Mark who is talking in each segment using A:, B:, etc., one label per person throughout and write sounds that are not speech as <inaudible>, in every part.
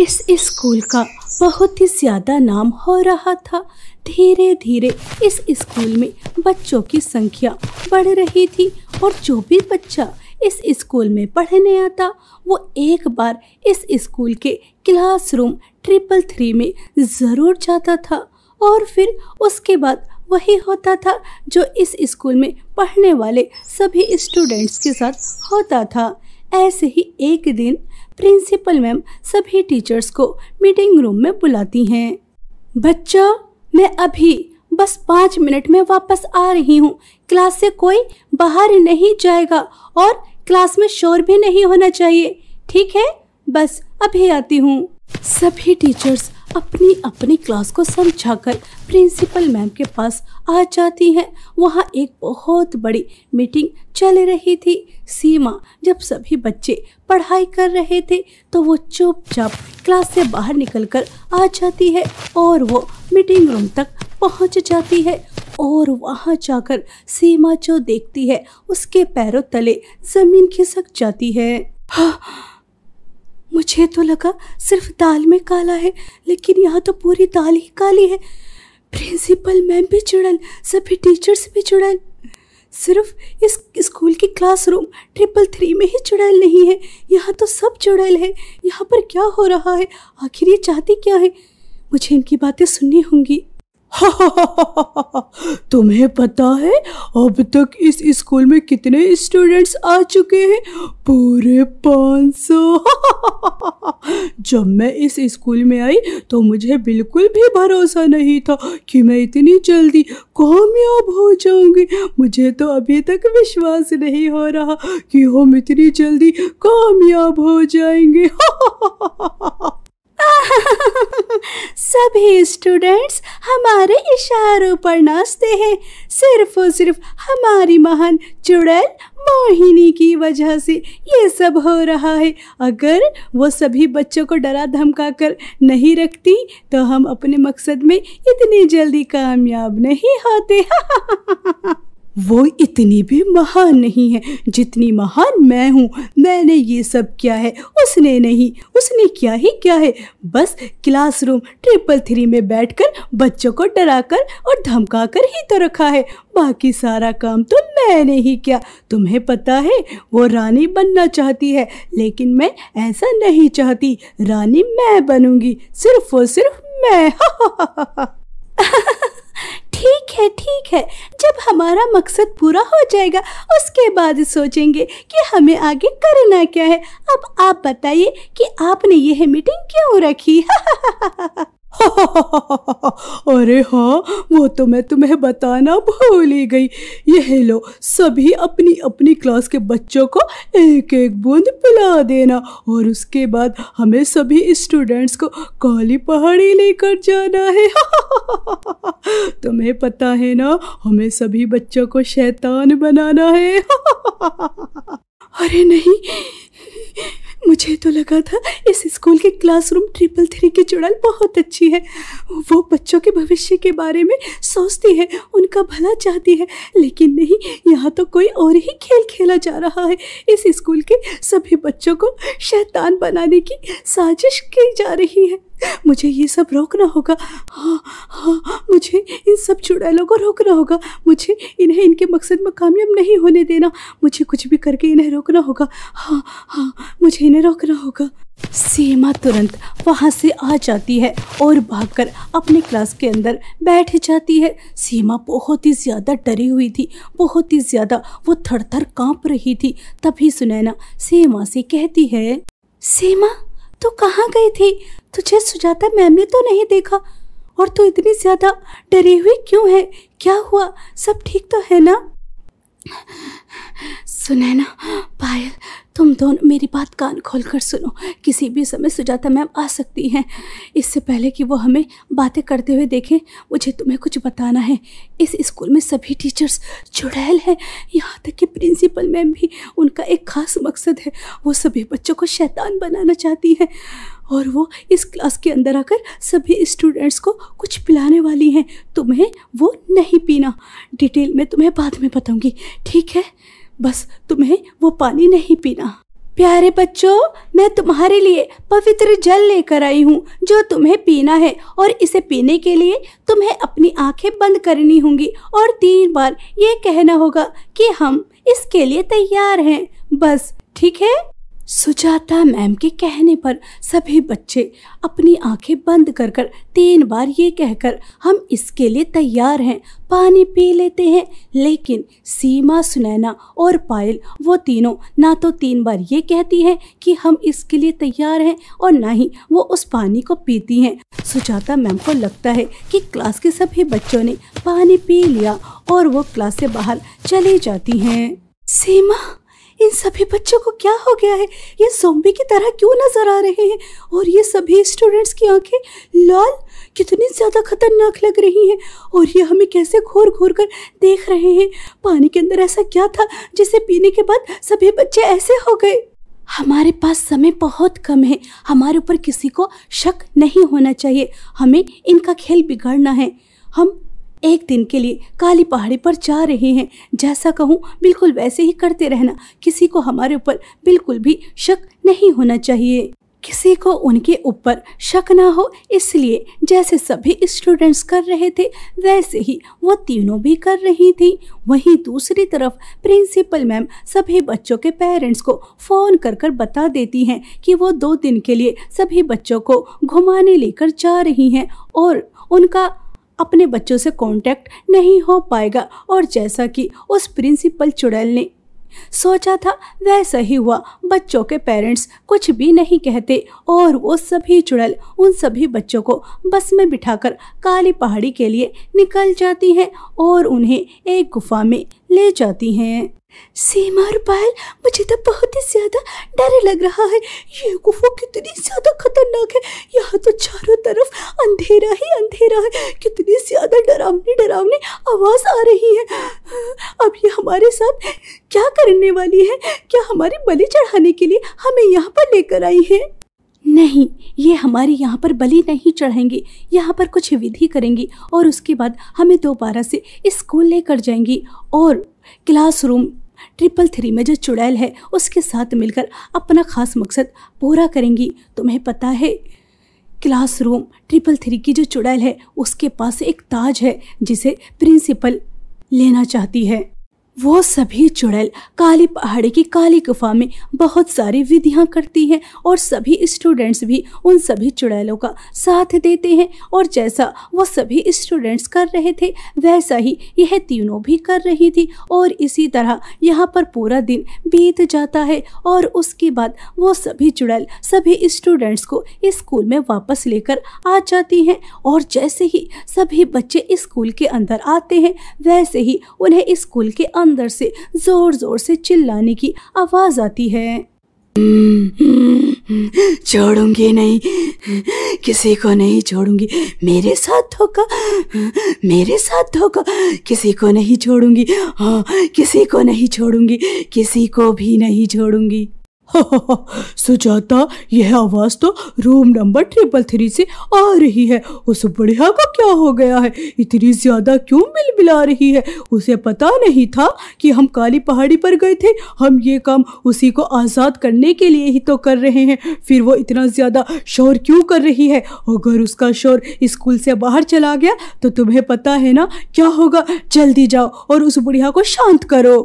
A: इस स्कूल का बहुत ही ज़्यादा नाम हो रहा था धीरे धीरे इस स्कूल में बच्चों की संख्या बढ़ रही थी और जो भी बच्चा इस स्कूल में पढ़ने आता वो एक बार इस स्कूल के क्लासरूम ट्रिपल थ्री में ज़रूर जाता था और फिर उसके बाद वही होता था जो इस स्कूल में पढ़ने वाले सभी स्टूडेंट्स के साथ होता था ऐसे ही एक दिन प्रिंसिपल मैम सभी टीचर्स को मीटिंग रूम में बुलाती हैं बच्चों मैं अभी बस पाँच मिनट में वापस आ रही हूँ क्लास से कोई बाहर नहीं जाएगा और क्लास में शोर भी नहीं होना चाहिए ठीक है बस अभी आती हूँ सभी टीचर्स अपनी अपनी क्लास को समझाकर प्रिंसिपल मैम के पास आ जाती हैं वहाँ एक बहुत बड़ी मीटिंग चल रही थी सीमा जब सभी बच्चे पढ़ाई कर रहे थे तो वो चुपचाप क्लास से बाहर निकलकर आ जाती है और वो मीटिंग रूम तक पहुँच जाती है और वहाँ जाकर सीमा जो देखती है उसके पैरों तले ज़मीन खिसक जाती है हाँ मुझे तो लगा सिर्फ दाल में काला है लेकिन यहाँ तो पूरी दाल ही काली है प्रिंसिपल मैम भी चुड़ल सभी टीचर्स भी चुड़ल सिर्फ इस स्कूल की क्लासरूम ट्रिपल थ्री में ही चुड़ैल नहीं है यहाँ तो सब चुड़ैल है यहाँ पर क्या हो रहा है आखिर ये चाहती क्या है मुझे इनकी बातें सुननी होंगी <laughs> तुम्हें पता है अब तक इस स्कूल में कितने स्टूडेंट्स आ चुके हैं पूरे पाँच सौ <laughs> जब मैं इस स्कूल में आई तो मुझे बिल्कुल भी भरोसा नहीं था कि मैं इतनी जल्दी कामयाब हो जाऊंगी मुझे तो अभी तक विश्वास नहीं हो रहा कि हम इतनी जल्दी कामयाब हो जाएंगे <laughs> सभी स्टूडेंट्स हमारे इशारों पर नाचते हैं सिर्फ और सिर्फ हमारी महान चुड़ैल मोहिनी की वजह से ये सब हो रहा है अगर वो सभी बच्चों को डरा धमका कर नहीं रखती तो हम अपने मकसद में इतनी जल्दी कामयाब नहीं होते <laughs> वो इतनी भी महान नहीं है जितनी महान मैं हूँ मैंने ये सब किया है उसने नहीं उसने क्या ही क्या है बस क्लासरूम ट्रिपल थ्री में बैठकर बच्चों को डराकर और धमकाकर ही तो रखा है बाकी सारा काम तो मैंने ही किया तुम्हें पता है वो रानी बनना चाहती है लेकिन मैं ऐसा नहीं चाहती रानी मैं बनूंगी सिर्फ और सिर्फ मैं <laughs> है ठीक है जब हमारा मकसद पूरा हो जाएगा उसके बाद सोचेंगे कि हमें आगे करना क्या है अब आप बताइए कि आपने यह मीटिंग क्यों रखी <laughs> <laughs> अरे हाँ वो तो मैं तुम्हें बताना भूल ही गई ये लो सभी अपनी अपनी क्लास के बच्चों को एक एक बूंद पिला देना और उसके बाद हमें सभी स्टूडेंट्स को काली पहाड़ी लेकर जाना है <laughs> तुम्हें पता है ना हमें सभी बच्चों को शैतान बनाना है <laughs> अरे नहीं मुझे तो लगा था इस स्कूल के क्लासरूम ट्रिपल थ्री की चुड़ैल बहुत अच्छी है वो बच्चों के भविष्य के बारे में सोचती है उनका भला चाहती है लेकिन नहीं यहाँ तो कोई और ही खेल खेला जा रहा है इस स्कूल के सभी बच्चों को शैतान बनाने की साजिश की जा रही है मुझे ये सब रोकना होगा हाँ हाँ मुझे इन सब चुड़ैलों को रोकना होगा मुझे इन्हें इनके मकसद में कामयाब नहीं होने देना मुझे कुछ भी करके इन्हें रोकना होगा हाँ हाँ मुझे इन्हें रोकना होगा सीमा तुरंत वहाँ से आ जाती है और भागकर अपने क्लास के अंदर बैठ जाती है सीमा बहुत ही ज़्यादा डरी हुई थी बहुत ही ज़्यादा वो थर थर काँप रही थी तभी सुनैना सीमा से कहती है सीमा तो कहाँ गई थी तुझे सुजाता मैम ने तो नहीं देखा और तू इतनी ज़्यादा डरी हुई क्यों है क्या हुआ सब ठीक तो है ना सुनैना पायल तुम दोनों मेरी बात कान खोल कर सुनो किसी भी समय सुजाता मैम आ सकती हैं इससे पहले कि वो हमें बातें करते हुए देखें मुझे तुम्हें कुछ बताना है इस स्कूल में सभी टीचर्स चुड़ैल हैं यहाँ तक कि प्रिंसिपल मैम भी उनका एक खास मकसद है वो सभी बच्चों को शैतान बनाना चाहती हैं और वो इस क्लास के अंदर आकर सभी स्टूडेंट्स को कुछ पिलाने वाली हैं तुम्हें वो नहीं पीना डिटेल में तुम्हें बाद में बताऊंगी ठीक है बस तुम्हें वो पानी नहीं पीना प्यारे बच्चों मैं तुम्हारे लिए पवित्र जल लेकर आई हूँ जो तुम्हें पीना है और इसे पीने के लिए तुम्हें अपनी आंखें बंद करनी होंगी और तीन बार ये कहना होगा कि हम इसके लिए तैयार हैं बस ठीक है सुजाता मैम के कहने पर सभी बच्चे अपनी आंखें बंद कर कर तीन बार ये कहकर हम इसके लिए तैयार हैं पानी पी लेते हैं लेकिन सीमा सुनैना और पायल वो तीनों ना तो तीन बार ये कहती हैं कि हम इसके लिए तैयार हैं और ना ही वो उस पानी को पीती हैं सुजाता मैम को लगता है कि क्लास के सभी बच्चों ने पानी पी लिया और वो क्लास से बाहर चली जाती हैं सीमा इन सभी बच्चों को क्या हो गया है ये जोम्बी की तरह क्यों नजर आ रहे हैं और ये सभी स्टूडेंट्स की आंखें लाल कितनी ज़्यादा खतरनाक लग रही हैं और ये हमें कैसे घूर घूर कर देख रहे हैं पानी के अंदर ऐसा क्या था जिसे पीने के बाद सभी बच्चे ऐसे हो गए हमारे पास समय बहुत कम है हमारे ऊपर किसी को शक नहीं होना चाहिए हमें इनका खेल बिगाड़ना है हम एक दिन के लिए काली पहाड़ी पर जा रहे हैं जैसा कहूँ बिल्कुल वैसे ही करते रहना किसी को हमारे ऊपर बिल्कुल भी शक नहीं होना चाहिए किसी को उनके ऊपर शक ना हो इसलिए जैसे सभी स्टूडेंट्स कर रहे थे वैसे ही वो तीनों भी कर रही थी वहीं दूसरी तरफ प्रिंसिपल मैम सभी बच्चों के पेरेंट्स को फ़ोन कर कर बता देती हैं कि वो दो दिन के लिए सभी बच्चों को घुमाने लेकर जा रही हैं और उनका अपने बच्चों से कांटेक्ट नहीं हो पाएगा और जैसा कि उस प्रिंसिपल चुड़ैल ने सोचा था वैसा ही हुआ बच्चों के पेरेंट्स कुछ भी नहीं कहते और वो सभी चुड़ैल उन सभी बच्चों को बस में बिठाकर काली पहाड़ी के लिए निकल जाती हैं और उन्हें एक गुफा में ले जाती हैं सीमा और पायल मुझे तो बहुत ही ज्यादा डर लग रहा है ये गुफा कितनी ज्यादा खतरनाक है यहाँ तो चारों तरफ अंधेरा ही अंधेरा है कितनी ज्यादा डरावनी डरावनी आवाज आ रही है अब ये हमारे साथ क्या करने वाली है क्या हमारी बलि चढ़ाने के लिए हमें यहाँ पर लेकर आई है नहीं ये हमारे यहाँ पर बलि नहीं चढ़ेंगी यहाँ पर कुछ विधि करेंगी और उसके बाद हमें दोबारा से स्कूल लेकर जाएंगी और क्लासरूम ट्रिपल थ्री में जो चुड़ैल है उसके साथ मिलकर अपना खास मकसद पूरा करेंगी तुम्हें पता है क्लासरूम ट्रिपल थ्री की जो चुड़ैल है उसके पास एक ताज है जिसे प्रिंसिपल लेना चाहती है वो सभी चुड़ैल काली पहाड़ी की काली गुफा में बहुत सारी विधियाँ करती हैं और सभी स्टूडेंट्स भी उन सभी चुड़ैलों का साथ देते हैं और जैसा वो सभी स्टूडेंट्स कर रहे थे वैसा ही यह तीनों भी कर रही थी और इसी तरह यहाँ पर पूरा दिन बीत जाता है और उसके बाद वो सभी चुड़ैल सभी स्टूडेंट्स को स्कूल में वापस लेकर आ जाती हैं और जैसे ही सभी बच्चे स्कूल के अंदर आते हैं वैसे ही उन्हें स्कूल के अंदर से जोर जोर से चिल्लाने की आवाज आती है छोड़ूंगी नहीं किसी को नहीं छोड़ूंगी मेरे साथ धोखा मेरे साथ धोखा किसी को नहीं छोड़ूंगी हाँ किसी को नहीं छोड़ूंगी किसी को भी नहीं छोड़ूंगी <laughs> सुजाता यह आवाज़ तो रूम नंबर ट्रिपल थ्री से आ रही है उस बुढ़िया को क्या हो गया है इतनी ज़्यादा क्यों मिल मिला रही है उसे पता नहीं था कि हम काली पहाड़ी पर गए थे हम ये काम उसी को आज़ाद करने के लिए ही तो कर रहे हैं फिर वो इतना ज़्यादा शोर क्यों कर रही है अगर उसका शोर स्कूल से बाहर चला गया तो तुम्हें पता है ना क्या होगा जल्दी जाओ और उस बुढ़िया को शांत करो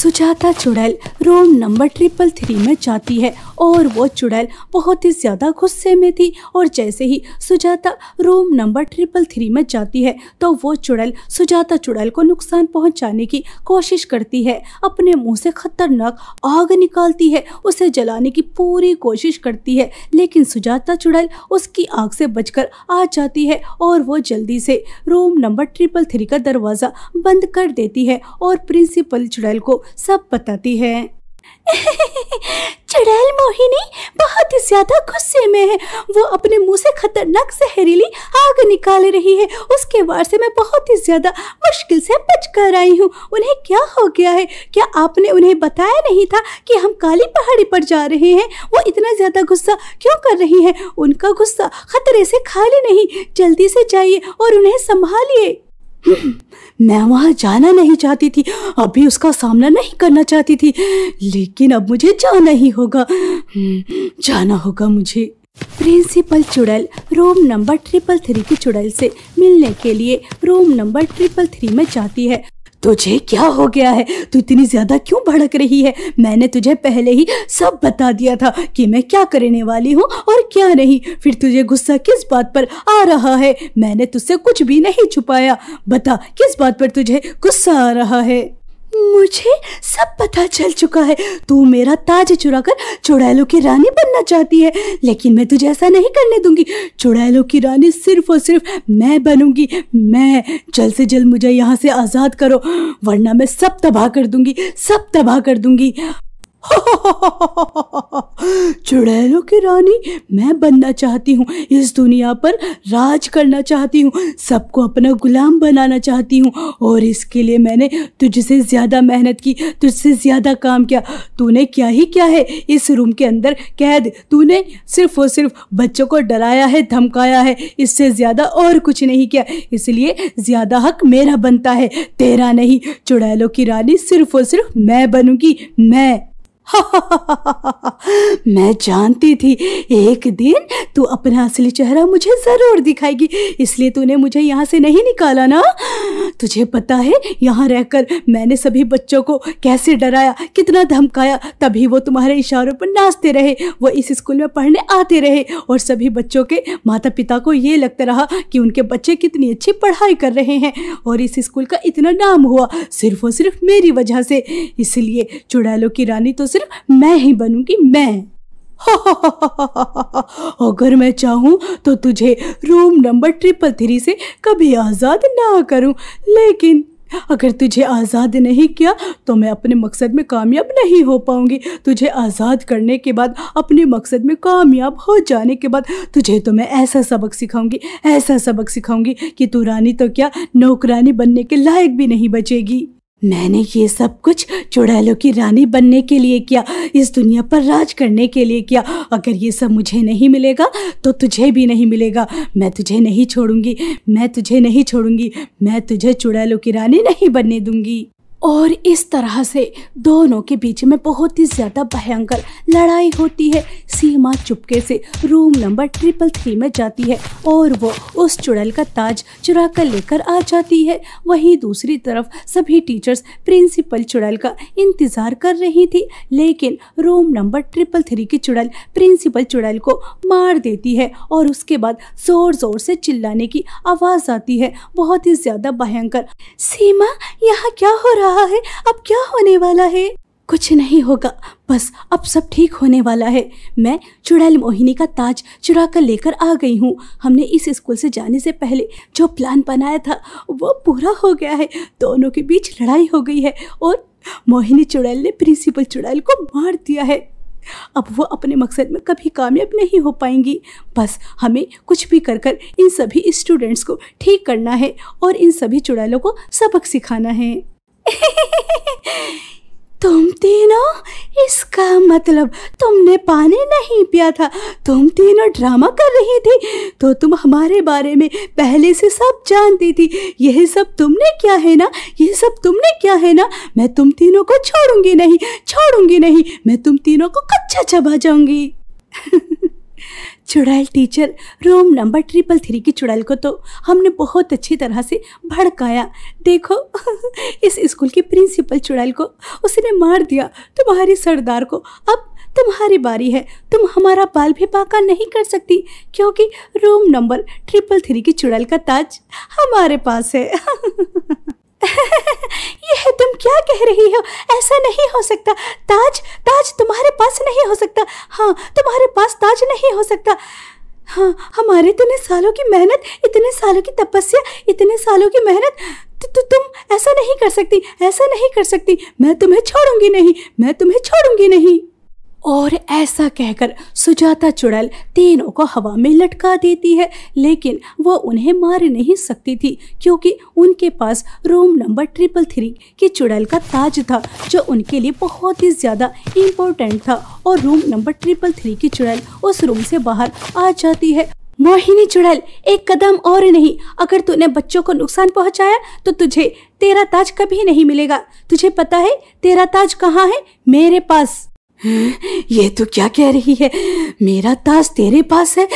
A: सुजाता चुड़ैल रूम नंबर ट्रिपल थ्री में जाती है और वो चुड़ैल बहुत ही ज़्यादा गुस्से में थी और जैसे ही Sujata room number triple three में जाती है तो वो चुड़ैल सुजाता चुड़ैल को नुकसान पहुंचाने की कोशिश करती है अपने मुंह से खतरनाक आग निकालती है उसे जलाने की पूरी कोशिश करती है लेकिन सुजाता चुड़ैल उसकी आग से बचकर आ जाती है और वो जल्दी से रूम नंबर ट्रिपल थ्री का दरवाज़ा बंद कर देती है और प्रिंसिपल चुड़ैल को सब बताती है चुड़ैल मोहिनी बहुत ही ज्यादा गुस्से में है वो अपने मुंह से खतरनाक जहरीली आग निकाल रही है उसके वार से मैं बहुत ही ज्यादा मुश्किल से बच कर आई हूँ उन्हें क्या हो गया है क्या आपने उन्हें बताया नहीं था कि हम काली पहाड़ी पर जा रहे हैं वो इतना ज्यादा गुस्सा क्यों कर रही है उनका गुस्सा खतरे से खाली नहीं जल्दी से जाइए और उन्हें संभालिए मैं वहाँ जाना नहीं चाहती थी अभी उसका सामना नहीं करना चाहती थी लेकिन अब मुझे जाना ही होगा हम्म, जाना होगा मुझे प्रिंसिपल चुड़ैल रूम नंबर ट्रिपल थ्री की चुड़ैल से मिलने के लिए रूम नंबर ट्रिपल थ्री में जाती है तुझे क्या हो गया है तू इतनी ज़्यादा क्यों भड़क रही है मैंने तुझे पहले ही सब बता दिया था कि मैं क्या करने वाली हूँ और क्या नहीं फिर तुझे गुस्सा किस बात पर आ रहा है मैंने तुझसे कुछ भी नहीं छुपाया बता किस बात पर तुझे गुस्सा आ रहा है मुझे सब पता चल चुका है तू मेरा ताज चुरा कर चुड़ैलों की रानी बनना चाहती है लेकिन मैं तुझे ऐसा नहीं करने दूंगी चुड़ैलों की रानी सिर्फ और सिर्फ मैं बनूंगी मैं जल्द से जल्द मुझे यहाँ से आज़ाद करो वरना मैं सब तबाह कर दूंगी सब तबाह कर दूंगी <laughs> चुड़ैलों की रानी मैं बनना चाहती हूँ इस दुनिया पर राज करना चाहती हूँ सबको अपना गुलाम बनाना चाहती हूँ और इसके लिए मैंने तुझसे ज़्यादा मेहनत की तुझसे ज़्यादा काम किया तूने क्या ही क्या है इस रूम के अंदर कैद तूने सिर्फ और सिर्फ बच्चों को डराया है धमकाया है इससे ज़्यादा और कुछ नहीं किया इसलिए ज़्यादा हक मेरा बनता है तेरा नहीं चुड़ैलों की रानी सिर्फ और सिर्फ मैं बनूंगी मैं <laughs> मैं जानती थी एक दिन तू अपना असली चेहरा मुझे ज़रूर दिखाएगी इसलिए तूने मुझे यहाँ से नहीं निकाला ना तुझे पता है यहाँ रहकर मैंने सभी बच्चों को कैसे डराया कितना धमकाया तभी वो तुम्हारे इशारों पर नाचते रहे वो इस स्कूल में पढ़ने आते रहे और सभी बच्चों के माता पिता को ये लगता रहा कि उनके बच्चे कितनी अच्छी पढ़ाई कर रहे हैं और इस स्कूल का इतना नाम हुआ सिर्फ और सिर्फ मेरी वजह से इसलिए चुड़ैलों की रानी तो सिर्फ मैं ही बनूंगी मैं <laughs> अगर मैं चाहूँ तो तुझे रूम नंबर ट्रिपल थ्री से कभी आज़ाद ना करूँ लेकिन अगर तुझे आज़ाद नहीं किया तो मैं अपने मकसद में कामयाब नहीं हो पाऊंगी तुझे आज़ाद करने के बाद अपने मकसद में कामयाब हो जाने के बाद तुझे तो मैं ऐसा सबक सिखाऊंगी ऐसा सबक सिखाऊंगी कि तू रानी तो क्या नौकरानी बनने के लायक भी नहीं बचेगी मैंने ये सब कुछ चुड़ैलों की रानी बनने के लिए किया इस दुनिया पर राज करने के लिए किया अगर ये सब मुझे नहीं मिलेगा तो तुझे भी नहीं मिलेगा मैं तुझे नहीं छोड़ूंगी मैं तुझे नहीं छोड़ूंगी मैं तुझे चुड़ैलों की रानी नहीं बनने दूंगी और इस तरह से दोनों के बीच में बहुत ही ज़्यादा भयंकर लड़ाई होती है सीमा चुपके से रूम नंबर ट्रिपल थ्री में जाती है और वो उस चुड़ैल का ताज चुरा कर लेकर आ जाती है वहीं दूसरी तरफ सभी टीचर्स प्रिंसिपल चुड़ैल का इंतज़ार कर रही थी लेकिन रूम नंबर ट्रिपल थ्री की चुड़ैल प्रिंसिपल चुड़ैल को मार देती है और उसके बाद ज़ोर ज़ोर से चिल्लाने की आवाज़ आती है बहुत ही ज़्यादा भयंकर सीमा यहाँ क्या हो रहा रहा है अब क्या होने वाला है कुछ नहीं होगा बस अब सब ठीक होने वाला है मैं चुड़ैल मोहिनी का ताज चुरा कर लेकर आ गई हूँ हमने इस स्कूल से जाने से पहले जो प्लान बनाया था वो पूरा हो गया है दोनों के बीच लड़ाई हो गई है और मोहिनी चुड़ैल ने प्रिंसिपल चुड़ैल को मार दिया है अब वो अपने मकसद में कभी कामयाब नहीं हो पाएंगी बस हमें कुछ भी कर कर इन सभी स्टूडेंट्स को ठीक करना है और इन सभी चुड़ैलों को सबक सिखाना है <laughs> तुम तीनों इसका मतलब तुमने पानी नहीं पिया था तुम तीनों ड्रामा कर रही थी तो तुम हमारे बारे में पहले से सब जानती थी यह सब तुमने क्या है ना यह सब तुमने क्या है ना मैं तुम तीनों को छोड़ूंगी नहीं छोड़ूंगी नहीं मैं तुम तीनों को कच्चा चबा जाऊंगी <laughs> चुड़ैल teacher room number triple three की चुड़ैल को तो हमने बहुत अच्छी तरह से भड़काया देखो <laughs> इस स्कूल की प्रिंसिपल चुड़ैल को उसने मार दिया तुम्हारी सरदार को अब तुम्हारी बारी है तुम हमारा बाल भी पाका नहीं कर सकती क्योंकि रूम नंबर ट्रिपल थ्री की चुड़ैल का ताज हमारे पास है <laughs> <laughs> ये है तुम क्या कह रही हो ऐसा नहीं हो सकता ताज ताज तुम्हारे पास नहीं हो सकता हाँ तुम्हारे पास ताज नहीं हो सकता हाँ हमारे इतने सालों की मेहनत इतने सालों की तपस्या इतने सालों की मेहनत तो, तो तुम ऐसा नहीं कर सकती ऐसा नहीं कर सकती मैं तुम्हें छोड़ूंगी नहीं मैं तुम्हें छोड़ूंगी नहीं और ऐसा कहकर सुजाता चुड़ैल तीनों को हवा में लटका देती है लेकिन वो उन्हें मार नहीं सकती थी क्योंकि उनके पास रूम नंबर ट्रिपल थ्री की चुड़ैल का ताज था जो उनके लिए बहुत ही ज़्यादा इम्पोर्टेंट था और रूम नंबर ट्रिपल थ्री की चुड़ैल उस रूम से बाहर आ जाती है मोहिनी चुड़ैल एक कदम और नहीं अगर तूने बच्चों को नुकसान पहुंचाया तो तुझे तेरा ताज कभी नहीं मिलेगा तुझे पता है तेरा ताज कहाँ है मेरे पास ये तो क्या कह रही है मेरा ताज तेरे पास है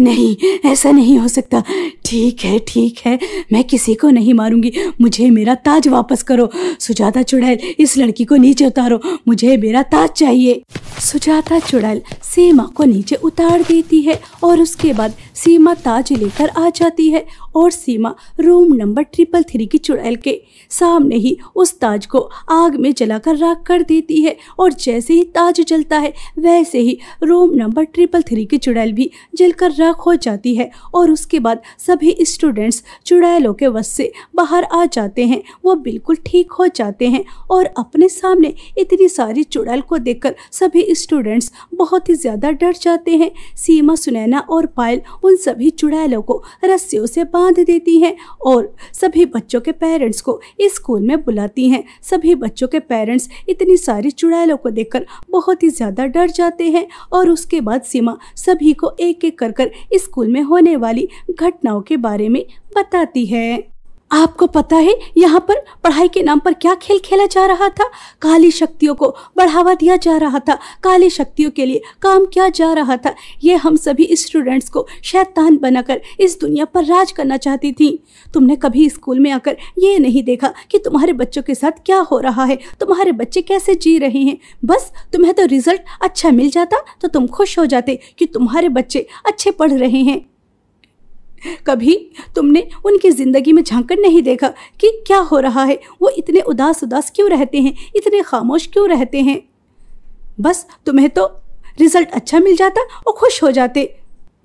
A: नहीं ऐसा नहीं हो सकता ठीक है ठीक है मैं किसी को नहीं मारूंगी मुझे मेरा ताज वापस करो सुजाता चुड़ैल इस लड़की को नीचे उतारो मुझे मेरा ताज चाहिए सुजाता चुड़ैल सीमा को नीचे उतार देती है और उसके बाद सीमा ताज लेकर आ जाती है और Seema room number triple three की चुड़ैल के सामने ही उस ताज को आग में जलाकर राख कर देती है और जैसे ही ताज जलता है वैसे ही रूम नंबर ट्रिपल थ्री की चुड़ैल भी जलकर राख हो जाती है और उसके बाद सब सभी स्टूडेंट्स चुड़ैलों के वश से बाहर आ जाते हैं वो बिल्कुल ठीक हो जाते हैं और अपने सामने इतनी सारी चुड़ैल को देखकर सभी स्टूडेंट्स बहुत ही ज़्यादा डर जाते हैं सीमा सुनैना और पायल उन सभी चुड़ैलों को रस्सियों से बांध देती हैं और सभी बच्चों के पेरेंट्स को स्कूल में बुलाती हैं सभी बच्चों के पेरेंट्स इतनी सारी चुड़ैलों को देखकर बहुत ही ज़्यादा डर जाते हैं और उसके बाद सीमा सभी को एक एक कर कर स्कूल में होने वाली घटनाओं के बारे में बताती है आपको पता है यहाँ पर पढ़ाई के नाम पर क्या खेल खेला जा रहा था काली शक्तियों को बढ़ावा दिया जा रहा था काली शक्तियों के लिए काम किया जा रहा था ये हम सभी स्टूडेंट्स को शैतान बनाकर इस दुनिया पर राज करना चाहती थी तुमने कभी स्कूल में आकर ये नहीं देखा कि तुम्हारे बच्चों के साथ क्या हो रहा है तुम्हारे बच्चे कैसे जी रहे हैं बस तुम्हें तो रिजल्ट अच्छा मिल जाता तो तुम खुश हो जाते कि तुम्हारे बच्चे अच्छे पढ़ रहे हैं कभी तुमने उनकी ज़िंदगी में झांकर नहीं देखा कि क्या हो रहा है वो इतने उदास उदास क्यों रहते हैं इतने खामोश क्यों रहते हैं बस तुम्हें तो रिजल्ट अच्छा मिल जाता और खुश हो जाते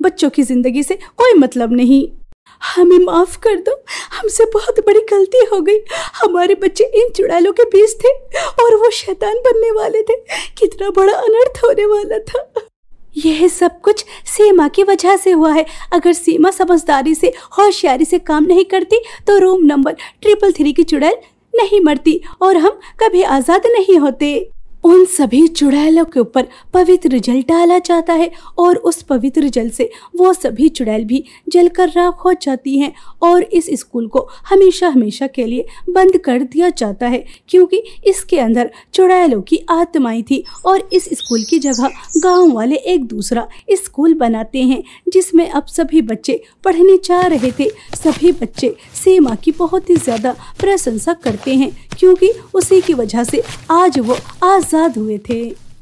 A: बच्चों की ज़िंदगी से कोई मतलब नहीं हमें माफ़ कर दो हमसे बहुत बड़ी गलती हो गई हमारे बच्चे इन चुड़ैलों के बीच थे और वो शैतान बनने वाले थे कितना बड़ा अनर्थ होने वाला था यह सब कुछ सीमा की वजह से हुआ है अगर सीमा समझदारी से होशियारी से काम नहीं करती तो रूम नंबर ट्रिपल थ्री की चुड़ैल नहीं मरती और हम कभी आज़ाद नहीं होते उन सभी चुड़ैलों के ऊपर पवित्र जल डाला जाता है और उस पवित्र जल से वो सभी चुड़ैल भी जलकर राख हो जाती हैं और इस स्कूल को हमेशा हमेशा के लिए बंद कर दिया जाता है क्योंकि इसके अंदर चुड़ैलों की आत्माएं थी और इस स्कूल की जगह गांव वाले एक दूसरा स्कूल बनाते हैं जिसमें अब सभी बच्चे पढ़ने जा रहे थे सभी बच्चे सीमा की बहुत ही ज़्यादा प्रशंसा करते हैं क्योंकि उसी की वजह से आज वो आज आज़ाद हुए थे